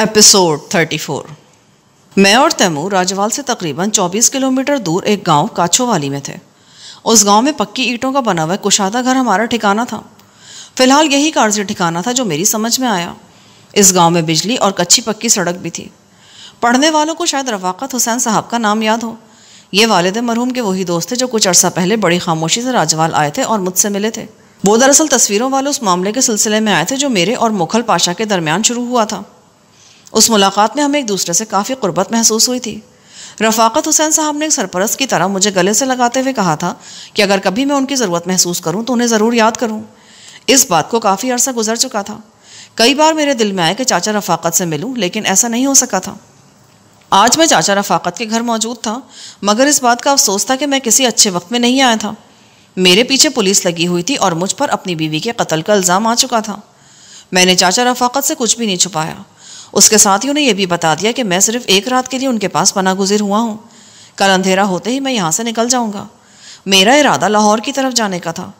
episode 34 मैं और तैमूर राजवाल से तकरीबन 24 किलोमीटर दूर एक गांव काछोवाली में थे उस गांव में पक्की ईंटों का बना हुआ कुशादा घर हमारा ठिकाना था फिलहाल यही कार्य ठिकाना था जो मेरी समझ में आया इस गांव में बिजली और कच्ची पक्की सड़क भी थी पढ़ने वालों को शायद रफाकत हुसैन साहब का नाम याद हो ये वालद मरहूम के वही दोस्त थे जो कुछ अर्सा पहले बड़ी खामोशी से राजवाल आए थे और मुझसे मिले थे वो दरअसल तस्वीरों वाले उस मामले के सिलसिले में आए थे जो मेरे और मुखल पाशा के दरमियान शुरू हुआ था उस मुलाकात में हमें एक दूसरे से काफ़ी गुर्बत महसूस हुई थी रफाकत हुसैन साहब ने एक सरपरस्त की तरह मुझे गले से लगाते हुए कहा था कि अगर कभी मैं उनकी ज़रूरत महसूस करूँ तो उन्हें ज़रूर याद करूँ इस बात को काफ़ी अर्सा गुजर चुका था कई बार मेरे दिल में आया कि चाचा रफाकत से मिलूँ लेकिन ऐसा नहीं हो सका था आज मैं चाचा रफाकत के घर मौजूद था मगर इस बात का अफसोस था कि मैं किसी अच्छे वक्त में नहीं आया था मेरे पीछे पुलिस लगी हुई थी और मुझ पर अपनी बीवी के कत्ल का इल्ज़ाम आ चुका था मैंने चाचा रफाकत से कुछ भी नहीं छुपाया उसके साथ ही उन्हें यह भी बता दिया कि मैं सिर्फ एक रात के लिए उनके पास पना गुजर हुआ हूँ कल अंधेरा होते ही मैं यहाँ से निकल जाऊँगा मेरा इरादा लाहौर की तरफ जाने का था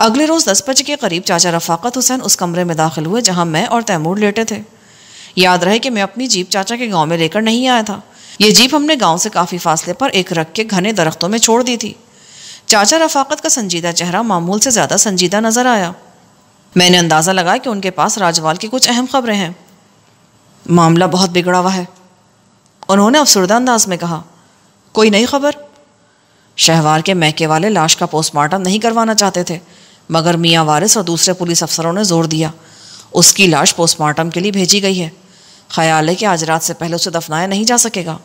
अगले रोज़ दस बजे के करीब चाचा रफाकत हुसैन उस कमरे में दाखिल हुए जहाँ मैं और तैमूर लेटे थे याद रहे कि मैं अपनी जीप चाचा के गाँव में लेकर नहीं आया था ये जीप हमने गाँव से काफ़ी फासले पर एक रख के घने दरख्तों में छोड़ दी थी चाचा रफाकत का संजीदा चेहरा मामूल से ज़्यादा संजीदा नज़र आया मैंने अंदाज़ा लगाया कि उनके पास राजवाल की कुछ अहम खबरें हैं मामला बहुत बिगड़ा हुआ है उन्होंने अफसरदा अंदाज में कहा कोई नई खबर शहवार के महके वाले लाश का पोस्टमार्टम नहीं करवाना चाहते थे मगर मियाँ वारिस और दूसरे पुलिस अफसरों ने जोर दिया उसकी लाश पोस्टमार्टम के लिए भेजी गई है ख्याल है कि आज रात से पहले उसे दफनाया नहीं जा सकेगा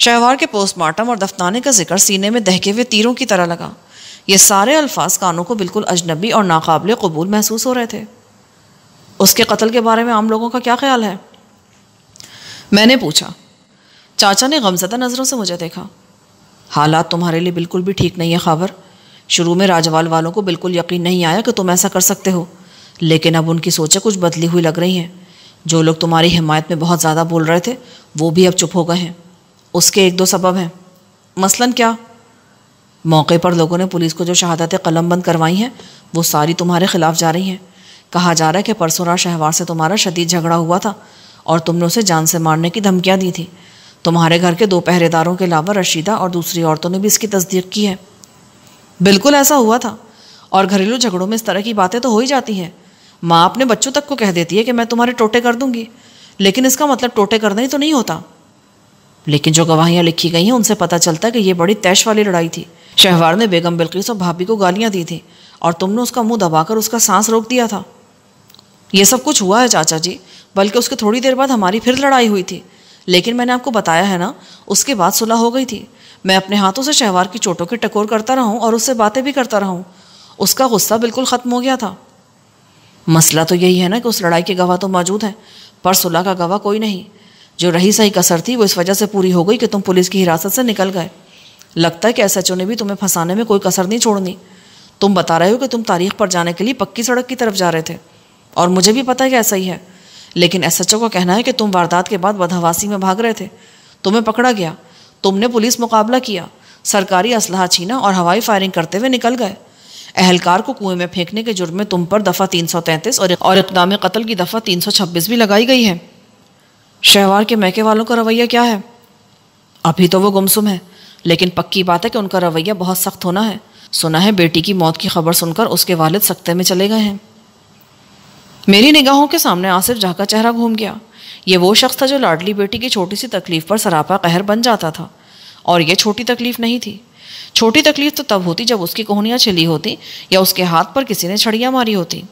शहवार के पोस्टमार्टम और दफनाने का जिक्र सीने में दहके हुए तीरों की तरह लगा ये सारे अल्फाज कानों को बिल्कुल अजनबी और नाकबले कबूल महसूस हो रहे थे उसके कत्ल के बारे में आम लोगों का क्या ख्याल है मैंने पूछा चाचा ने गमजदा नज़रों से मुझे देखा हालात तुम्हारे लिए बिल्कुल भी ठीक नहीं है खबर शुरू में राजवाल वालों को बिल्कुल यकीन नहीं आया कि तुम ऐसा कर सकते हो लेकिन अब उनकी सोचें कुछ बदली हुई लग रही हैं जो लोग तुम्हारी हिमायत में बहुत ज़्यादा बोल रहे थे वो भी अब चुप हो गए हैं उसके एक दो सबब हैं मसलन क्या मौके पर लोगों ने पुलिस को जो शहादतें कलम बंद करवाई हैं वो सारी तुम्हारे खिलाफ जा रही हैं कहा जा रहा है कि परसों रात शहवार से तुम्हारा शदीद झगड़ा हुआ था और तुमने उसे जान से मारने की धमकियाँ दी थी तुम्हारे घर के दो पहरेदारों के अलावा रशीदा और दूसरी औरतों ने भी इसकी तस्दीक की है बिल्कुल ऐसा हुआ था और घरेलू झगड़ों में इस तरह की बातें तो हो ही जाती हैं माँ अपने बच्चों तक को कह देती है कि मैं तुम्हारे टोटे कर दूंगी लेकिन इसका मतलब टोटे करना ही तो नहीं होता लेकिन जो गवाहियाँ लिखी गई हैं उनसे पता चलता है कि ये बड़ी तैश वाली लड़ाई थी शहवार ने बेगम बिल्किस और भाभी को गालियाँ दी थी और तुमने उसका मुंह दबाकर उसका सांस रोक दिया था यह सब कुछ हुआ है चाचा जी बल्कि उसके थोड़ी देर बाद हमारी फिर लड़ाई हुई थी लेकिन मैंने आपको बताया है ना उसके बाद सुलह हो गई थी मैं अपने हाथों से शहवार की चोटों की टकोर करता रहूं और उससे बातें भी करता रहूं उसका गुस्सा बिल्कुल ख़त्म हो गया था मसला तो यही है ना कि उस लड़ाई के गवाह तो मौजूद हैं पर सुलह का गवाह कोई नहीं जो रही सही कसर थी वो इस वजह से पूरी हो गई कि तुम पुलिस की हिरासत से निकल गए लगता है कि एस ने भी तुम्हें फंसाने में कोई कसर नहीं छोड़नी तुम बता रहे हो कि तुम तारीख पर जाने के लिए पक्की सड़क की तरफ जा रहे थे और मुझे भी पता है कि ऐसा ही है लेकिन एस एच ओ का कहना है कि तुम वारदात के बाद बदहवासी में भाग रहे थे तुम्हें पकड़ा गया तुमने पुलिस मुकाबला किया सरकारी असलाह छीना और हवाई फायरिंग करते हुए निकल गए अहलकार को कुएं में फेंकने के जुर्म में तुम पर दफ़ा तीन सौ और और इकदाम कत्ल की दफ़ा तीन सौ छब्बीस भी लगाई गई है शहवार के मैके वालों का रवैया क्या है अभी तो वो गुमसुम है लेकिन पक्की बात है कि उनका रवैया बहुत सख्त होना है सुना है बेटी की मौत की खबर सुनकर उसके वालिद सख्ते में चले गए हैं मेरी निगाहों के सामने आसिफ झा का चेहरा घूम गया ये वो शख्स था जो लाडली बेटी की छोटी सी तकलीफ पर सरापा कहर बन जाता था और यह छोटी तकलीफ नहीं थी छोटी तकलीफ तो तब होती जब उसकी कोहनियाँ छिली होती या उसके हाथ पर किसी ने छड़ियाँ मारी होती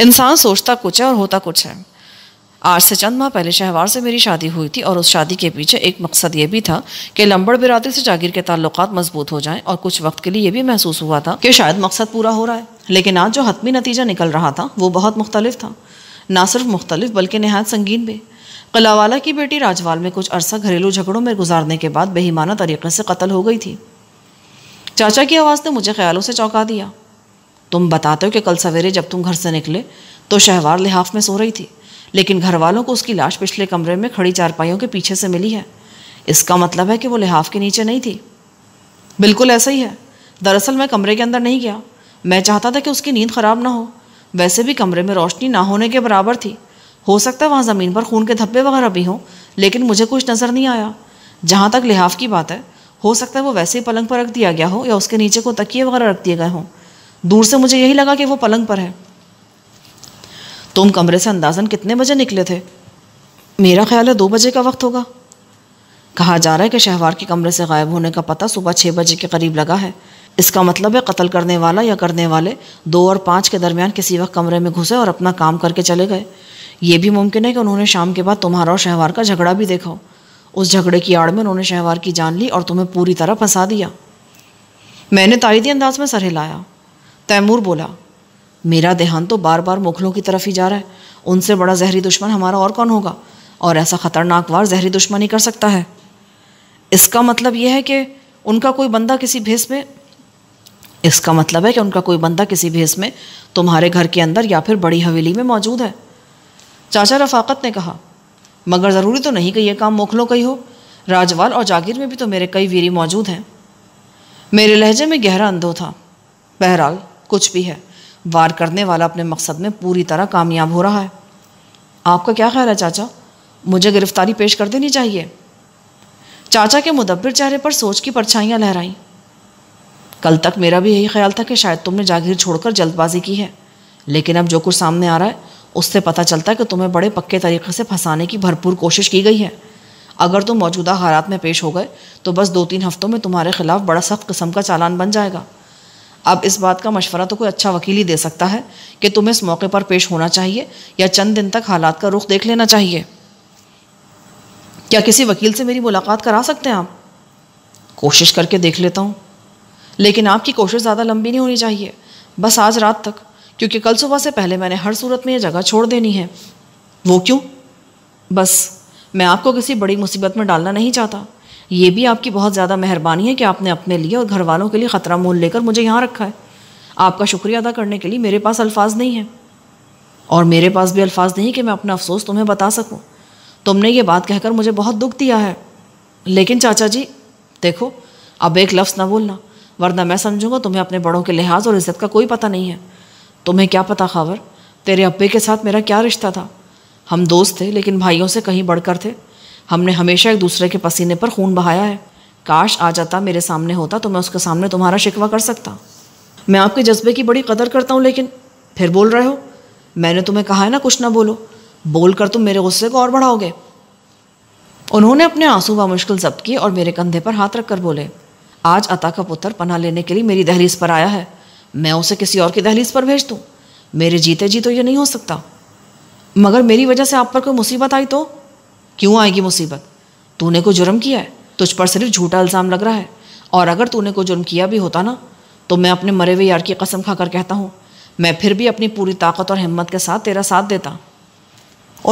इंसान सोचता कुछ है और होता कुछ है आज से चंद माह पहले शहवार से मेरी शादी हुई थी और उस शादी के पीछे एक मकसद ये भी था कि लंबड़ बिरादरी से जागीर के ताल्लुकात मजबूत हो जाएं और कुछ वक्त के लिए यह भी महसूस हुआ था कि शायद मकसद पूरा हो रहा है लेकिन आज जो हतमी नतीजा निकल रहा था वो बहुत मुख्तलिफ था ना सिर्फ मुख्तलिफ बल्कि नहायत संगीन भी कलावाला की बेटी राजवाल में कुछ अरसा घरेलू झगड़ों में गुजारने के बाद बेहिमाना तरीके से कत्ल हो गई थी चाचा की आवाज़ ने मुझे ख्यालों से चौंका दिया तुम बताते हो कि कल सवेरे जब तुम घर से निकले तो शहवार लिहाफ में सो रही थी लेकिन घर वालों को उसकी लाश पिछले कमरे में खड़ी चारपाइयों के पीछे से मिली है इसका मतलब है कि वो लिहाफ के नीचे नहीं थी बिल्कुल ऐसा ही है दरअसल मैं कमरे के अंदर नहीं गया मैं चाहता था कि उसकी नींद ख़राब ना हो वैसे भी कमरे में रोशनी ना होने के बराबर थी हो सकता है वहाँ ज़मीन पर खून के धब्बे वगैरह भी हों लेकिन मुझे कुछ नज़र नहीं आया जहाँ तक लिहाफ की बात है हो सकता है वो वैसे ही पलंग पर रख दिया गया हो या उसके नीचे को तकिए वगैरह रख दिए गए हों दूर से मुझे यही लगा कि वो पलंग पर है तुम कमरे से अंदाजन कितने बजे निकले थे मेरा ख्याल है दो बजे का वक्त होगा कहा जा रहा है कि शहवार के कमरे से गायब होने का पता सुबह छः बजे के करीब लगा है इसका मतलब है कत्ल करने वाला या करने वाले दो और पाँच के दरमियान किसी वक्त कमरे में घुसे और अपना काम करके चले गए ये भी मुमकिन है कि उन्होंने शाम के बाद तुम्हारा और शहवार का झगड़ा भी देखा हो उस झगड़े की आड़ में उन्होंने शहवार की जान ली और तुम्हें पूरी तरह फंसा दिया मैंने ताइदी अंदाज में सर हिलाया तैमूर बोला मेरा देहान तो बार बार मुखलों की तरफ ही जा रहा है उनसे बड़ा जहरी दुश्मन हमारा और कौन होगा और ऐसा ख़तरनाक वार जहरी दुश्मनी कर सकता है इसका मतलब यह है कि उनका कोई बंदा किसी भेस में इसका मतलब है कि उनका कोई बंदा किसी भेस में तुम्हारे घर के अंदर या फिर बड़ी हवेली में मौजूद है चाचा रफाकत ने कहा मगर ज़रूरी तो नहीं कि यह काम मोखलों का ही हो राजवाल और जागीर में भी तो मेरे कई वीरी मौजूद हैं मेरे लहजे में गहरा अंधो था बहरहाल कुछ भी है वार करने वाला अपने मकसद में पूरी तरह कामयाब हो रहा है आपका क्या ख्याल है चाचा मुझे गिरफ्तारी पेश कर देनी चाहिए चाचा के मुदब्बिर चेहरे पर सोच की परछाइयाँ लहराईं कल तक मेरा भी यही ख्याल था कि शायद तुमने जागीर छोड़कर जल्दबाजी की है लेकिन अब जो कुछ सामने आ रहा है उससे पता चलता है कि तुम्हें बड़े पक्के तरीके से फंसाने की भरपूर कोशिश की गई है अगर तुम मौजूदा हालात में पेश हो गए तो बस दो तीन हफ्तों में तुम्हारे खिलाफ बड़ा सख्त किस्म का चालान बन जाएगा अब इस बात का मशवरा तो कोई अच्छा वकील ही दे सकता है कि तुम्हें इस मौके पर पेश होना चाहिए या चंद दिन तक हालात का रुख देख लेना चाहिए क्या किसी वकील से मेरी मुलाकात करा सकते हैं आप कोशिश करके देख लेता हूँ लेकिन आपकी कोशिश ज़्यादा लंबी नहीं होनी चाहिए बस आज रात तक क्योंकि कल सुबह से पहले मैंने हर सूरत में यह जगह छोड़ देनी है वो क्यों बस मैं आपको किसी बड़ी मुसीबत में डालना नहीं चाहता ये भी आपकी बहुत ज़्यादा मेहरबानी है कि आपने अपने लिए और घर वालों के लिए ख़तरा मोल लेकर मुझे यहाँ रखा है आपका शुक्रिया अदा करने के लिए मेरे पास अल्फाज नहीं है और मेरे पास भी अल्फाज नहीं कि मैं अपना अफसोस तुम्हें बता सकूँ तुमने ये बात कहकर मुझे बहुत दुख दिया है लेकिन चाचा जी देखो अब एक लफ्ज़ ना बोलना वरना मैं समझूंगा तुम्हें अपने बड़ों के लिहाज और इज्जत का कोई पता नहीं है तुम्हें क्या पता खबर तेरे अब्बे के साथ मेरा क्या रिश्ता था हम दोस्त थे लेकिन भाइयों से कहीं बढ़कर थे हमने हमेशा एक दूसरे के पसीने पर खून बहाया है काश आ जाता मेरे सामने होता तो मैं उसके सामने तुम्हारा शिकवा कर सकता मैं आपके जज्बे की बड़ी कदर करता हूँ लेकिन फिर बोल रहे हो मैंने तुम्हें कहा है ना कुछ ना बोलो बोल कर तुम मेरे गुस्से को और बढ़ाओगे उन्होंने अपने आंसू बामुश्किल जब्त किए और मेरे कंधे पर हाथ रखकर बोले आज अता का पुत्र पना लेने के लिए मेरी दहलीज पर आया है मैं उसे किसी और की दहलीज पर भेज दूँ मेरे जीते जी तो ये नहीं हो सकता मगर मेरी वजह से आप पर कोई मुसीबत आई तो क्यों आएगी मुसीबत तूने कोई जुर्म किया है तुझ पर सिर्फ झूठा इल्ज़ाम लग रहा है और अगर तूने कोई जुर्म किया भी होता ना तो मैं अपने मरे हुए यार की कसम खाकर कहता हूँ मैं फिर भी अपनी पूरी ताकत और हिम्मत के साथ तेरा साथ देता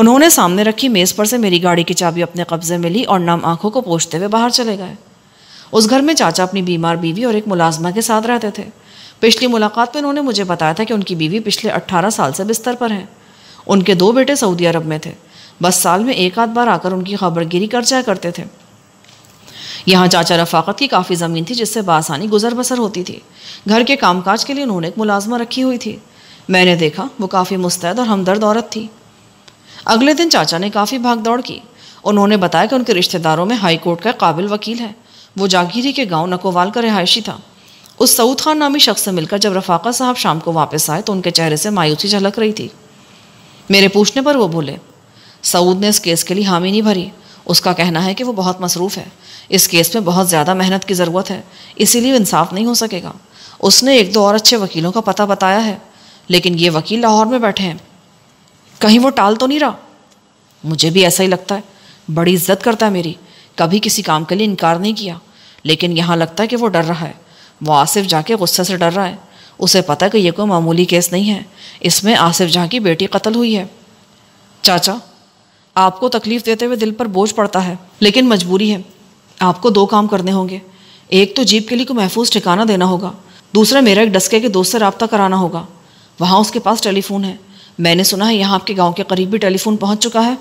उन्होंने सामने रखी मेज़ पर से मेरी गाड़ी की चाबी अपने कब्ज़े में ली और नाम आंखों को पोछते हुए बाहर चले गए उस घर में चाचा अपनी बीमार बीवी और एक मुलाजमा के साथ रहते थे पिछली मुलाकात में उन्होंने मुझे बताया था कि उनकी बीवी पिछले 18 साल से बिस्तर पर हैं उनके दो बेटे सऊदी अरब में थे बस साल में एक आध बार आकर उनकी खबरगिरी कर जाया करते थे यहाँ चाचा रफाकत की काफ़ी ज़मीन थी जिससे बासानी गुजर बसर होती थी घर के कामकाज के लिए उन्होंने एक मुलाजमा रखी हुई थी मैंने देखा वो काफ़ी मुस्तैद और हमदर्द औरत थी अगले दिन चाचा ने काफ़ी भाग दौड़ की उन्होंने बताया कि उनके रिश्तेदारों में हाई कोर्ट का काबिल वकील है वो जागीरी के गांव नकोवाल का रिहायशी था उस सऊद खान नामी शख्स से मिलकर जब रफाका साहब शाम को वापस आए तो उनके चेहरे से मायूसी झलक रही थी मेरे पूछने पर वो बोले सऊद ने इस केस के लिए हामी नहीं भरी उसका कहना है कि वो बहुत मसरूफ़ है इस केस में बहुत ज़्यादा मेहनत की ज़रूरत है इसीलिए इंसाफ नहीं हो सकेगा उसने एक दो और अच्छे वकीलों का पता बताया है लेकिन ये वकील लाहौर में बैठे हैं कहीं वो टाल तो नहीं रहा मुझे भी ऐसा ही लगता है बड़ी इज्जत करता है मेरी कभी किसी काम के लिए इनकार नहीं किया लेकिन यहाँ लगता है कि वो डर रहा है वो आसिफ जाके गुस्से से डर रहा है उसे पता कि यह कोई मामूली केस नहीं है इसमें आसिफ जहाँ की बेटी कत्ल हुई है चाचा आपको तकलीफ़ देते हुए दिल पर बोझ पड़ता है लेकिन मजबूरी है आपको दो काम करने होंगे एक तो जीप के लिए कोई महफूज ठिकाना देना होगा दूसरा मेरा एक डस्के के दोस्त से रबता कराना होगा वहाँ उसके पास टेलीफोन है मैंने सुना है यहाँ आपके गांव के करीब भी टेलीफोन पहुँच चुका है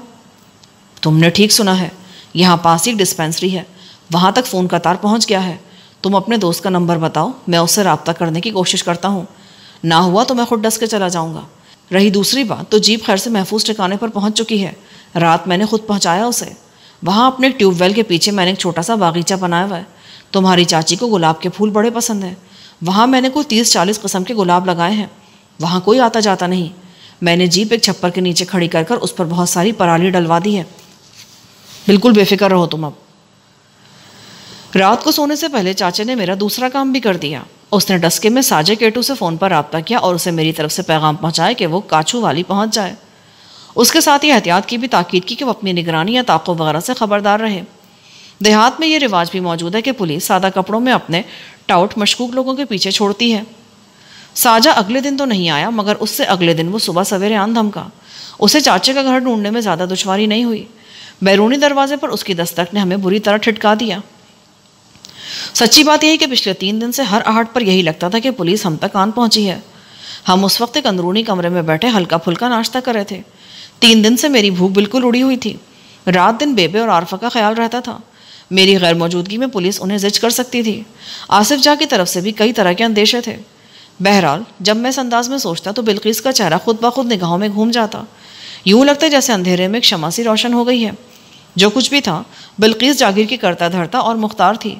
तुमने ठीक सुना है यहाँ पास ही एक डिस्पेंसरी है वहाँ तक फ़ोन का तार पहुँच गया है तुम अपने दोस्त का नंबर बताओ मैं उससे रबता करने की कोशिश करता हूँ ना हुआ तो मैं खुद डस के चला जाऊँगा रही दूसरी बात तो जीप खैर से महफूज ठिकाने पर पहुँच चुकी है रात मैंने खुद पहुँचाया उसे वहाँ अपने ट्यूबवेल के पीछे मैंने एक छोटा सा बागीचा बनाया हुआ है तुम्हारी चाची को गुलाब के फूल बड़े पसंद हैं वहाँ मैंने कोई तीस चालीस कस्म के गुलाब लगाए हैं वहाँ कोई आता जाता नहीं मैंने जीप एक छप्पर के नीचे खड़ी कर कर उस पर बहुत सारी पराली डलवा दी है बिल्कुल बेफिक्र रहो तुम अब रात को सोने से पहले चाचे ने मेरा दूसरा काम भी कर दिया उसने डस्के में साजे केटू से फ़ोन पर रबता किया और उसे मेरी तरफ से पैगाम पहुँचाया कि वो काछू वाली पहुँच जाए उसके साथ ही एहतियात की भी ताकीद की कि वो अपनी निगरानी या ताकों वगैरह से खबरदार रहे देहात में ये रिवाज भी मौजूद है कि पुलिस सादा कपड़ों में अपने टाउट मशकूक लोगों के पीछे छोड़ती है साजा अगले दिन तो नहीं आया मगर उससे अगले दिन वो सुबह सवेरे आन धमका उसे चाचे का घर ढूंढने में ज़्यादा दुशारी नहीं हुई बैरूनी दरवाजे पर उसकी दस्तक ने हमें बुरी तरह ठिटका दिया सच्ची बात यही कि पिछले तीन दिन से हर आहट पर यही लगता था कि पुलिस हम तक आन पहुंची है हम उस वक्त एक अंदरूनी कमरे में बैठे हल्का फुल्का नाश्ता कर रहे थे तीन दिन से मेरी भूख बिल्कुल उड़ी हुई थी रात दिन बेबे और आरफा का ख्याल रहता था मेरी गैर मौजूदगी में पुलिस उन्हें जिज कर सकती थी आसिफ जा की तरफ से भी कई तरह के अंदेशे थे बहरहाल जब मैं इस अंदाज में सोचता तो बिल्किस का चेहरा खुद ब खुद निगाहों में घूम जाता यूं लगता है जैसे अंधेरे में क्षमा सी रोशन हो गई है जो कुछ भी था बिल्किस जागीर की करता धरता और मुख्तार थी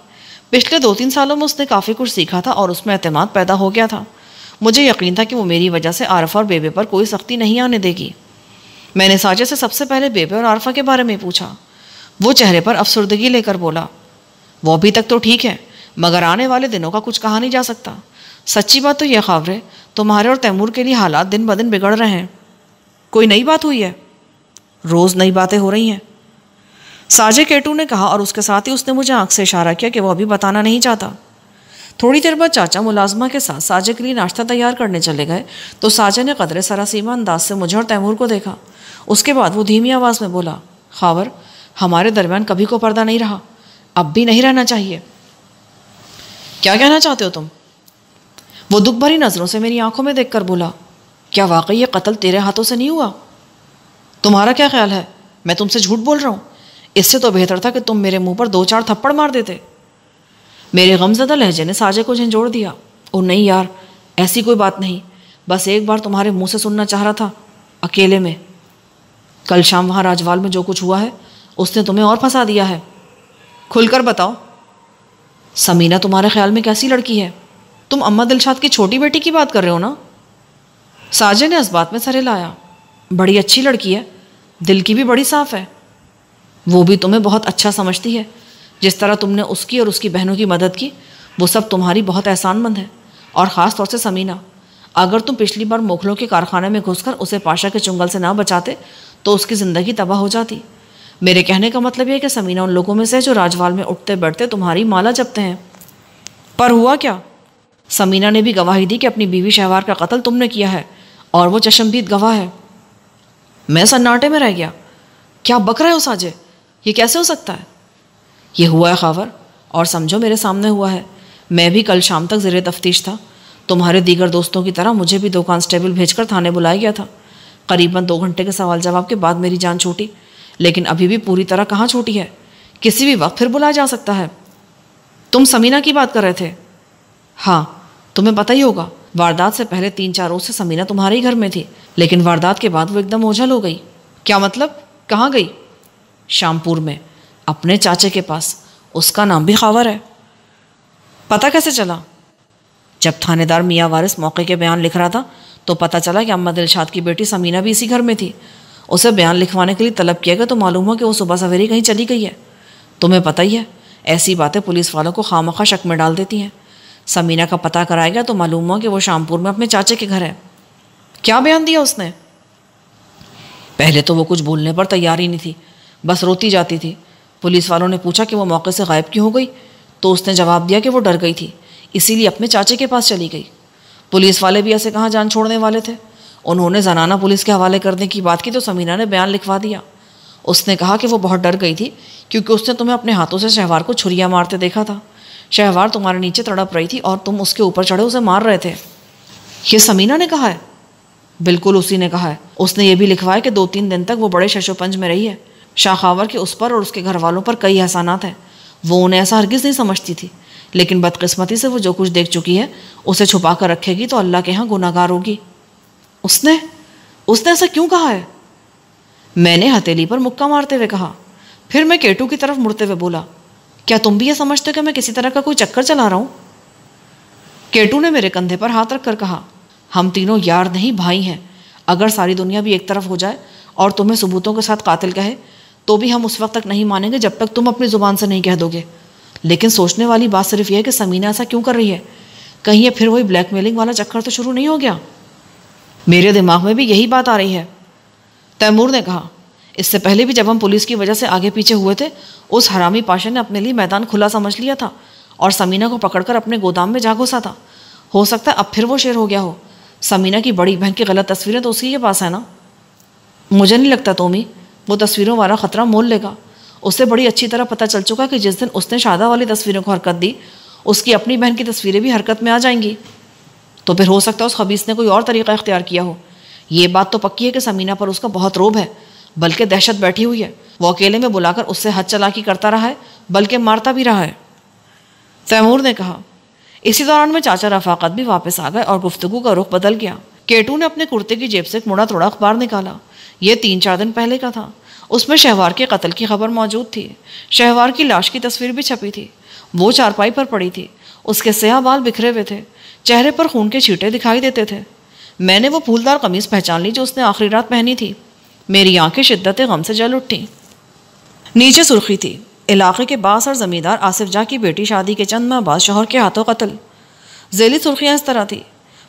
पिछले दो तीन सालों में उसने काफ़ी कुछ सीखा था और उसमें अतमाद पैदा हो गया था मुझे यकीन था कि वो मेरी वजह से आरफा और बेबे पर कोई सख्ती नहीं आने देगी मैंने साजे से सबसे पहले बेबे और आरफा के बारे में पूछा वो चेहरे पर अफसरदगी लेकर बोला वो अभी तक तो ठीक है मगर आने वाले दिनों का कुछ कहा नहीं जा सकता सच्ची बात तो यह खबर है तुम्हारे और तैमूर के लिए हालात दिन ब दिन बिगड़ रहे हैं कोई नई बात हुई है रोज़ नई बातें हो रही हैं साजे केटू ने कहा और उसके साथ ही उसने मुझे आंख से इशारा किया कि वो अभी बताना नहीं चाहता थोड़ी देर बाद चाचा मुलाजमा के साथ साजे के लिए नाश्ता तैयार करने चले गए तो साजे ने कदरे सरासीमा अंदाज से मुझे और तैमूर को देखा उसके बाद वो धीमी आवाज़ में बोला खावर हमारे दरमियान कभी को पर्दा नहीं रहा अब भी नहीं रहना चाहिए क्या कहना चाहते हो तुम वो दुख भरी नज़रों से मेरी आंखों में देखकर बोला क्या वाकई ये कत्ल तेरे हाथों से नहीं हुआ तुम्हारा क्या ख्याल है मैं तुमसे झूठ बोल रहा हूँ इससे तो बेहतर था कि तुम मेरे मुंह पर दो चार थप्पड़ मार देते मेरे गमजदा तो लहजे ने साजे को झंझोड़ दिया और नहीं यार ऐसी कोई बात नहीं बस एक बार तुम्हारे मुंह से सुनना चाह रहा था अकेले में कल शाम वहाँ राजवाल में जो कुछ हुआ है उसने तुम्हें और फंसा दिया है खुलकर बताओ समीना तुम्हारे ख्याल में कैसी लड़की है तुम अम्मा दिलशाद की छोटी बेटी की बात कर रहे हो ना साजे ने इस बात में सर हिलाया बड़ी अच्छी लड़की है दिल की भी बड़ी साफ है वो भी तुम्हें बहुत अच्छा समझती है जिस तरह तुमने उसकी और उसकी बहनों की मदद की वो सब तुम्हारी बहुत एहसानमंद है और ख़ास तौर से समीना अगर तुम पिछली बार मोखलों के कारखाने में घुसकर उसे पाशा के चुंगल से ना बचाते तो उसकी ज़िंदगी तबाह हो जाती मेरे कहने का मतलब यह है कि समीना उन लोगों में से जो राजवाल में उठते बैठते तुम्हारी माला जपते हैं पर हुआ क्या समीना ने भी गवाही दी कि अपनी बीवी शहवार का कत्ल तुमने किया है और वो चशमदीद गवाह है मैं सन्नाटे में रह गया क्या बक रहे हो साजे ये कैसे हो सकता है ये हुआ है खावर और समझो मेरे सामने हुआ है मैं भी कल शाम तक ज़र तफ्तीश था तुम्हारे दीगर दोस्तों की तरह मुझे भी दो कांस्टेबल भेजकर थाने बुलाया गया था करीबन दो घंटे के सवाल जवाब के बाद मेरी जान छूटी लेकिन अभी भी पूरी तरह कहाँ छूटी है किसी भी वक्त फिर बुलाया जा सकता है तुम समीना की बात कर रहे थे हाँ तुम्हें पता ही होगा वारदात से पहले तीन चार रोज से समीना तुम्हारे ही घर में थी लेकिन वारदात के बाद वो एकदम ओझल हो गई क्या मतलब कहाँ गई शामपुर में अपने चाचे के पास उसका नाम भी खावर है पता कैसे चला जब थानेदार मियाँ वारिस मौके के बयान लिख रहा था तो पता चला कि अम्मा दिलशाद की बेटी समीना भी इसी घर में थी उसे बयान लिखवाने के लिए तलब किया गया तो मालूम हुआ कि वो सुबह सवेरे कहीं चली गई है तुम्हें पता ही है ऐसी बातें पुलिस वालों को खामखा शक में डाल देती हैं समीना का पता कराया गया तो मालूम हुआ कि वो शामपुर में अपने चाचे के घर है क्या बयान दिया उसने पहले तो वो कुछ बोलने पर तैयार ही नहीं थी बस रोती जाती थी पुलिस वालों ने पूछा कि वो मौके से गायब क्यों हो गई तो उसने जवाब दिया कि वो डर गई थी इसीलिए अपने चाचे के पास चली गई पुलिस वाले भी ऐसे कहाँ जान छोड़ने वाले थे उन्होंने जनाना पुलिस के हवाले करने की बात की तो समीना ने बयान लिखवा दिया उसने कहा कि वो बहुत डर गई थी क्योंकि उसने तुम्हें अपने हाथों से शहवार को छुरिया मारते देखा था शहवार तुम्हारे नीचे तड़प रही थी और तुम उसके ऊपर चढ़े उसे मार रहे थे ये समीना ने कहा है बिल्कुल उसी ने कहा है उसने ये भी लिखवा है कि दो तीन दिन तक वो बड़े शशोपंज में रही है शाखावर के उस पर और उसके घर वालों पर कई एहसानात हैं वो उन्हें ऐसा हरगिज़ नहीं समझती थी लेकिन बदकिस्मती से वो जो कुछ देख चुकी है उसे छुपा कर रखेगी तो अल्लाह के यहाँ गुनागार होगी उसने उसने ऐसा क्यों कहा है मैंने हथेली पर मुक्का मारते हुए कहा फिर मैं केटू की तरफ मुड़ते हुए बोला क्या तुम भी ये समझते हो कि मैं किसी तरह का कोई चक्कर चला रहा हूँ केटू ने मेरे कंधे पर हाथ रखकर कहा हम तीनों यार नहीं भाई हैं अगर सारी दुनिया भी एक तरफ हो जाए और तुम्हें सबूतों के साथ कातिल कहे तो भी हम उस वक्त तक नहीं मानेंगे जब तक तुम अपनी ज़ुबान से नहीं कह दोगे लेकिन सोचने वाली बात सिर्फ यह है कि समीना ऐसा क्यों कर रही है कहीं ये फिर वही ब्लैकमेलिंग वाला चक्कर तो शुरू नहीं हो गया मेरे दिमाग में भी यही बात आ रही है तैमूर ने कहा इससे पहले भी जब हम पुलिस की वजह से आगे पीछे हुए थे उस हरामी पाशा ने अपने लिए मैदान खुला समझ लिया था और समीना को पकड़कर अपने गोदाम में जा घुसा था हो सकता है अब फिर वो शेर हो गया हो समीना की बड़ी बहन की गलत तस्वीरें तो उसी के पास है ना मुझे नहीं लगता तोमी वो तस्वीरों वाला ख़तरा मोल लेगा उसे बड़ी अच्छी तरह पता चल चुका कि जिस दिन उसने शादा वाली तस्वीरों को हरकत दी उसकी अपनी बहन की तस्वीरें भी हरकत में आ जाएंगी तो फिर हो सकता है उस खबीस ने कोई और तरीका इख्तियार किया हो ये बात तो पक्की है कि समीना पर उसका बहुत रोब है बल्कि दहशत बैठी हुई है वो अकेले में बुलाकर उससे हद चलाकी करता रहा है बल्कि मारता भी रहा है तैमूर ने कहा इसी दौरान में चाचा रफाकत भी वापस आ गए और गुफ्तगु का रुख बदल गया केटू ने अपने कुर्ते की जेब से एक मुड़ा थोड़ा अखबार निकाला ये तीन चार दिन पहले का था उसमें शहवार के कत्ल की खबर मौजूद थी शहवार की लाश की तस्वीर भी छपी थी वो चारपाई पर पड़ी थी उसके स्याह बाल बिखरे हुए थे चेहरे पर खून के छीटे दिखाई देते थे मैंने वो फूलदार कमीज़ पहचान ली जो उसने आखिरी रात पहनी थी मेरी आंखें शिद्दत गम से जल उठी नीचे सुर्खी थी इलाके के बास और ज़मींदार आसिफ जा की बेटी शादी के चंद माह बाद शोहर के हाथों कत्ल झेली सुर्खियाँ इस तरह थी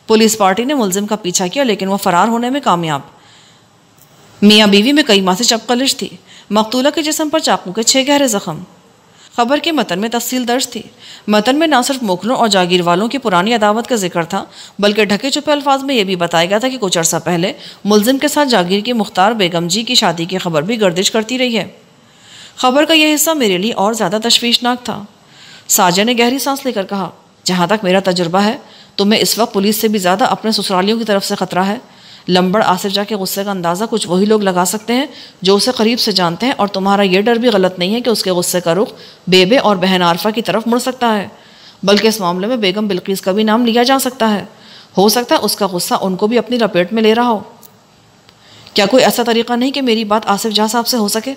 पुलिस पार्टी ने मुलजिम का पीछा किया लेकिन वह फरार होने में कामयाब मियाँ बीवी में कई माह से चपकलिश थी मकतूला के जिसम पर चाकू के छः गहरे जख्म खबर के मतन में तफसील दर्ज थी मतन में न सिर्फ मुगलों और जागीर वालों की पुरानी अदावत का जिक्र था बल्कि ढके छुपे अल्फाज में यह भी बताया गया था कि कुछ अर्सा पहले मुलजिम के साथ जागीर की मुख्तार बेगम जी की शादी की खबर भी गर्दिश करती रही है खबर का यह हिस्सा मेरे लिए और ज़्यादा तशवीशनाक था साजा ने गहरी सांस लेकर कहा जहाँ तक मेरा तजुर्बा है तुम्हें तो इस वक्त पुलिस से भी ज़्यादा अपने ससुरालियों की तरफ से ख़तरा है लंबड़ आसिफ जा के गुस्से का अंदाज़ा कुछ वही लोग लगा सकते हैं जो उसे करीब से जानते हैं और तुम्हारा यह डर भी गलत नहीं है कि उसके गुस्से का रुख बेबे और बहन आरफा की तरफ मुड़ सकता है बल्कि इस मामले में बेगम बिल्किस का भी नाम लिया जा सकता है हो सकता है उसका गुस्सा उनको भी अपनी लपेट में ले रहा हो क्या कोई ऐसा तरीका नहीं कि मेरी बात आसिफ जहाँ साहब से हो सके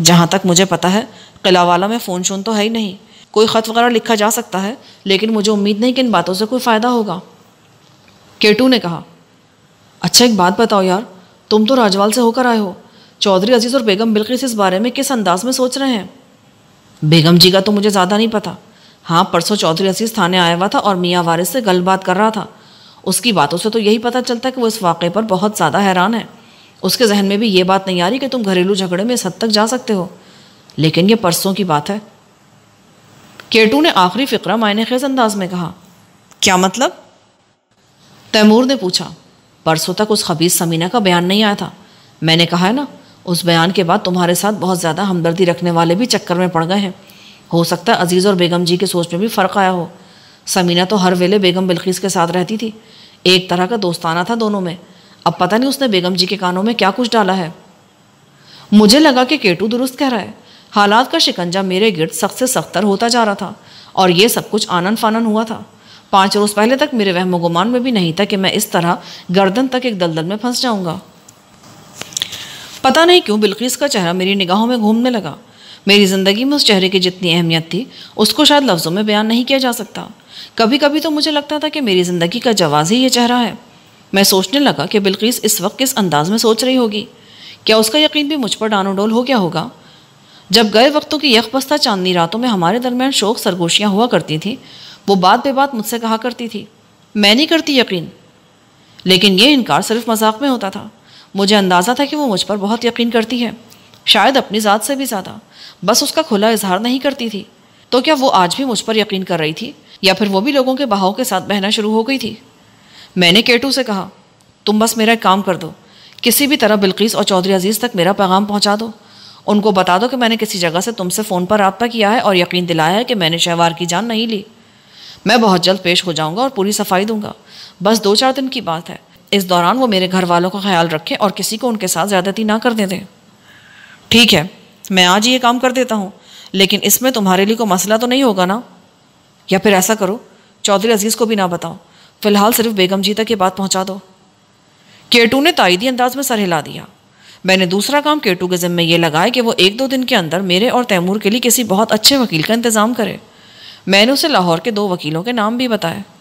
जहाँ तक मुझे पता है क़िला में फ़ोन शोन तो है ही नहीं कोई ख़त वगैरह लिखा जा सकता है लेकिन मुझे उम्मीद नहीं कि इन बातों से कोई फ़ायदा होगा केटू ने कहा अच्छा एक बात बताओ यार तुम तो राजवाल से होकर आए हो चौधरी अजीज़ और बेगम बिल्किस इस बारे में किस अंदाज में सोच रहे हैं बेगम जी का तो मुझे ज़्यादा नहीं पता हाँ परसों चौधरी अजीज़ थाने आया हुआ था और मियाँ वारिस से गल बात कर रहा था उसकी बातों से तो यही पता चलता है कि वो इस वाक़े पर बहुत ज़्यादा हैरान है उसके जहन में भी ये बात नहीं आ रही कि तुम घरेलू झगड़े में इस हद तक जा सकते हो लेकिन ये परसों की बात है केटू ने आखिरी फ़िक्रा मायने खेज अंदाज में कहा क्या मतलब तैमूर ने पूछा परसों तक उस खबीज समीना का बयान नहीं आया था मैंने कहा है ना उस बयान के बाद तुम्हारे साथ बहुत ज़्यादा हमदर्दी रखने वाले भी चक्कर में पड़ गए हैं हो सकता है अजीज़ और बेगम जी के सोच में भी फ़र्क आया हो समीना तो हर वेले बेगम बिल्खीस के साथ रहती थी एक तरह का दोस्ताना था दोनों में अब पता नहीं उसने बेगम जी के कानों में क्या कुछ डाला है मुझे लगा कि केटू दुरुस्त कह रहा है हालात का शिकंजा मेरे गिरद सख्त से सख्तर होता जा रहा था और ये सब कुछ आनन फानन हुआ था पाँच रोज़ पहले तक मेरे वहम गुमान में भी नहीं था कि मैं इस तरह गर्दन तक एक दलदल में फंस जाऊँगा पता नहीं क्यों बिल्किस का चेहरा मेरी निगाहों में घूमने लगा मेरी ज़िंदगी में उस चेहरे की जितनी अहमियत थी उसको शायद लफ्ज़ों में बयान नहीं किया जा सकता कभी कभी तो मुझे लगता था कि मेरी ज़िंदगी का जवाज़ ही ये चेहरा है मैं सोचने लगा कि बिल्किस इस वक्त किस अंदाज में सोच रही होगी क्या उसका यकीन भी मुझ पर डानोडोल हो गया होगा जब गए वक्तों की यकपस्ता चांदनी रातों में हमारे दरमियान शोक सरगोशियाँ हुआ करती थी वो बात बे बात मुझसे कहा करती थी मैं नहीं करती यकीन लेकिन ये इनकार सिर्फ मजाक में होता था मुझे अंदाज़ा था कि वो मुझ पर बहुत यकीन करती है शायद अपनी ज़ात से भी ज़्यादा बस उसका खुला इजहार नहीं करती थी तो क्या वो आज भी मुझ पर यकीन कर रही थी या फिर वो भी लोगों के बहाव के साथ बहना शुरू हो गई थी मैंने केटू से कहा तुम बस मेरा काम कर दो किसी भी तरह बिल्किस और चौधरी अजीज़ तक मेरा पैगाम पहुँचा दो उनको बता दो कि मैंने किसी जगह से तुमसे फ़ोन पर रबता किया है और यकीन दिलाया है कि मैंने शहवार की जान नहीं ली मैं बहुत जल्द पेश हो जाऊँगा और पूरी सफाई दूंगा बस दो चार दिन की बात है इस दौरान वो मेरे घर वालों का ख्याल रखें और किसी को उनके साथ ज़्यादती ना दे दें ठीक है मैं आज ही ये काम कर देता हूँ लेकिन इसमें तुम्हारे लिए कोई मसला तो नहीं होगा ना या फिर ऐसा करो चौधरी अजीज़ को भी ना बताओ फ़िलहाल सिर्फ बेगम जी तक ये बात पहुँचा दो केटू ने तायदी अंदाज में सर हिला दिया मैंने दूसरा काम केटू के जिम्मे ये लगाया कि वो एक दो दिन के अंदर मेरे और तैमूर के लिए किसी बहुत अच्छे वकील का इंतज़ाम करे मैंने उसे लाहौर के दो वकीलों के नाम भी बताए